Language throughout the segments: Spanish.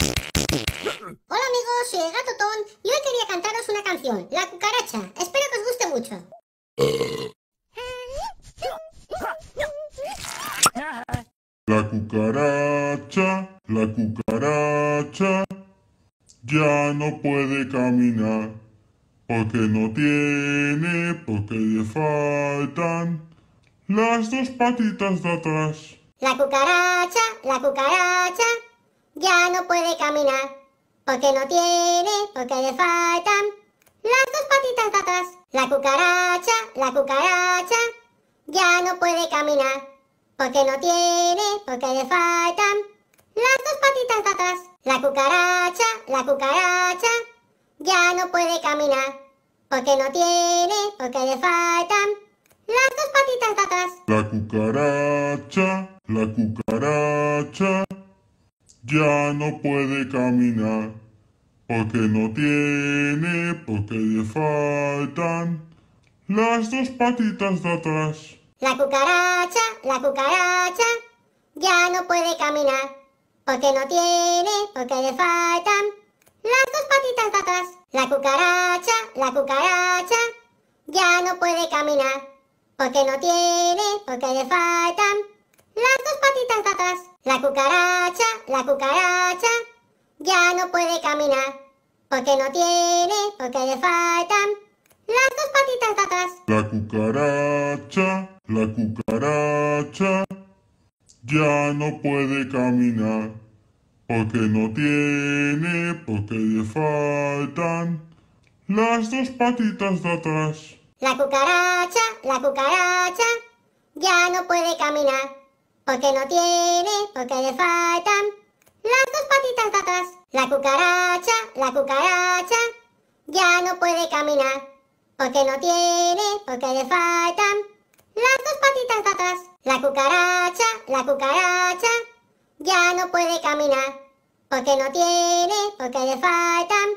Hola amigos, soy el Gato Ton y hoy quería cantaros una canción, La Cucaracha. Espero que os guste mucho. La cucaracha, la cucaracha, ya no puede caminar, porque no tiene, porque le faltan las dos patitas de atrás. La cucaracha, la cucaracha, ya no puede caminar, porque no tiene, porque le faltan las dos patitas de atrás. La cucaracha, la cucaracha, ya no puede caminar, porque no tiene, porque le faltan las dos patitas de atrás. La cucaracha, la cucaracha, ya no puede caminar, porque no tiene, porque le faltan las dos patitas de atrás. La cucaracha, la cucaracha ya no puede caminar, porque no tiene, porque le faltan las dos patitas de atrás. La cucaracha, la cucaracha, ya no puede caminar, porque no tiene, porque le faltan las dos patitas de atrás. La cucaracha, la cucaracha, ya no puede caminar, porque no tiene, porque le faltan las dos patitas la cucaracha, la cucaracha, ya no puede caminar, porque no tiene, porque le faltan las dos patitas de atrás. La cucaracha, la cucaracha, ya no puede caminar, porque no tiene, porque le faltan las dos patitas de atrás. La cucaracha, la cucaracha, ya no puede caminar porque no tiene, porque le faltan las dos patitas de atrás. La cucaracha, la cucaracha, ya no puede caminar, porque no tiene, porque le faltan las dos patitas de atrás. La cucaracha, la cucaracha, ya no puede caminar, porque no tiene, porque le faltan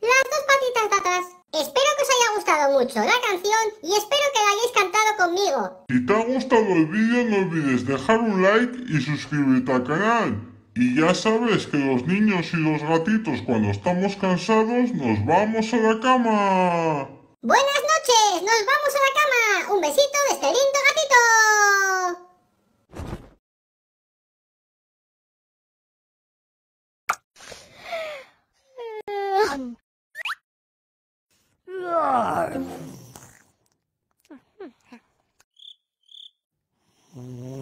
las dos patitas de atrás. Espero que os haya gustado mucho la canción y espero que la hayáis si te ha gustado el vídeo no olvides dejar un like y suscribirte al canal. Y ya sabes que los niños y los gatitos cuando estamos cansados nos vamos a la cama. Buenas noches, nos vamos a la cama. Un besito de este lindo gatito. Ah. Mm-hmm.